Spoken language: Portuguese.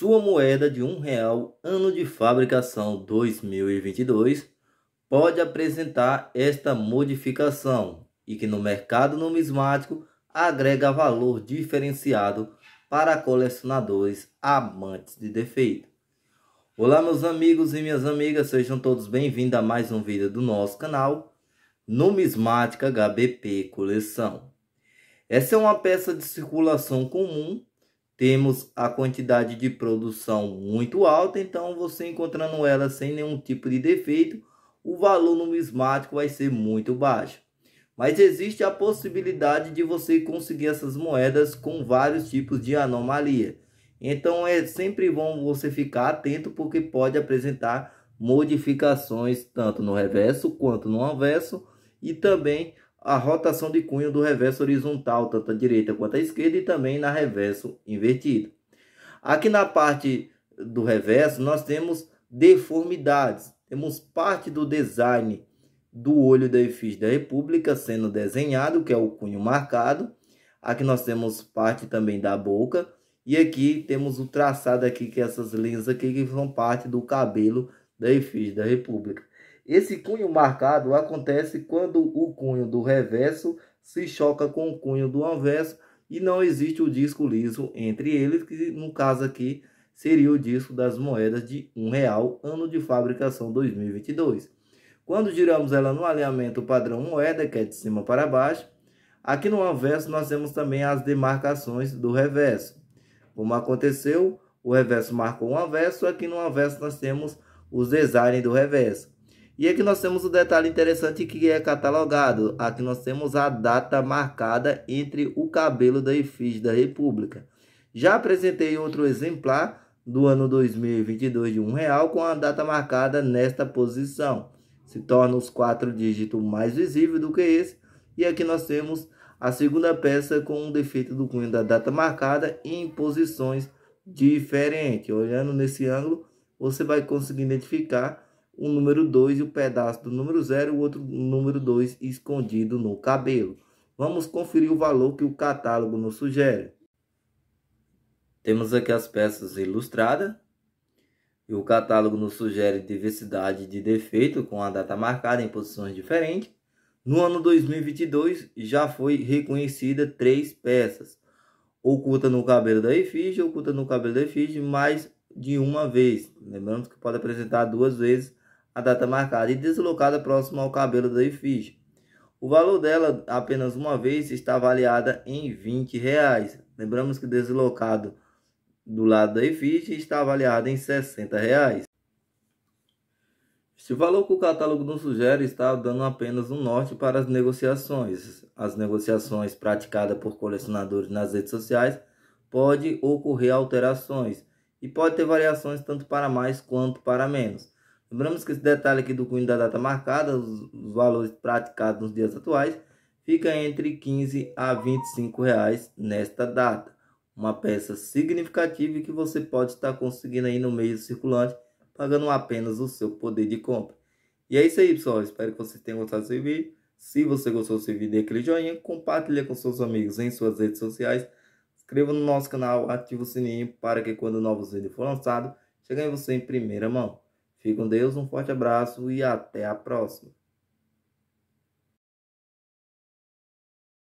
Sua moeda de um real, ano de fabricação 2022, pode apresentar esta modificação e que no mercado numismático agrega valor diferenciado para colecionadores amantes de defeito. Olá meus amigos e minhas amigas, sejam todos bem-vindos a mais um vídeo do nosso canal Numismática HBP Coleção. Essa é uma peça de circulação comum temos a quantidade de produção muito alta, então você encontrando ela sem nenhum tipo de defeito, o valor numismático vai ser muito baixo. Mas existe a possibilidade de você conseguir essas moedas com vários tipos de anomalia. Então é sempre bom você ficar atento porque pode apresentar modificações tanto no reverso quanto no anverso e também a rotação de cunho do reverso horizontal, tanto à direita quanto à esquerda, e também na reverso invertido Aqui na parte do reverso, nós temos deformidades. Temos parte do design do olho da efígie da República sendo desenhado, que é o cunho marcado. Aqui nós temos parte também da boca. E aqui temos o traçado aqui, que é essas linhas aqui, que são parte do cabelo da efígie da República. Esse cunho marcado acontece quando o cunho do reverso se choca com o cunho do anverso e não existe o disco liso entre eles, que no caso aqui seria o disco das moedas de um real, ano de fabricação 2022. Quando giramos ela no alinhamento padrão moeda, que é de cima para baixo, aqui no anverso nós temos também as demarcações do reverso. Como aconteceu, o reverso marcou um anverso, aqui no anverso nós temos os designs do reverso. E aqui nós temos um detalhe interessante que é catalogado. Aqui nós temos a data marcada entre o cabelo da efígie da República. Já apresentei outro exemplar do ano 2022 de um real com a data marcada nesta posição. Se torna os quatro dígitos mais visíveis do que esse. E aqui nós temos a segunda peça com um defeito do cunho da data marcada em posições diferentes. Olhando nesse ângulo, você vai conseguir identificar o número 2 e o pedaço do número 0, o outro número 2 escondido no cabelo. Vamos conferir o valor que o catálogo nos sugere. Temos aqui as peças ilustradas. E o catálogo nos sugere diversidade de defeito com a data marcada em posições diferentes. No ano 2022 já foi reconhecida três peças. Oculta no cabelo da efígie, oculta no cabelo da efígie, mais de uma vez. Lembrando que pode apresentar duas vezes a data marcada e deslocada próximo ao cabelo da efígie. O valor dela apenas uma vez está avaliada em 20 reais. Lembramos que deslocado do lado da efígie está avaliado em 60 reais. o valor que o catálogo não sugere está dando apenas um norte para as negociações. As negociações praticadas por colecionadores nas redes sociais pode ocorrer alterações e pode ter variações tanto para mais quanto para menos. Lembramos que esse detalhe aqui do cunho da data marcada, os, os valores praticados nos dias atuais, fica entre 15 a 25 reais nesta data. Uma peça significativa e que você pode estar conseguindo aí no meio circulante, pagando apenas o seu poder de compra. E é isso aí, pessoal. Espero que vocês tenham gostado desse vídeo. Se você gostou desse vídeo, dê aquele joinha, compartilhe com seus amigos em suas redes sociais, inscreva no nosso canal, ative o sininho para que quando novos vídeos for lançado, cheguem você em primeira mão. Fique com Deus, um forte abraço e até a próxima.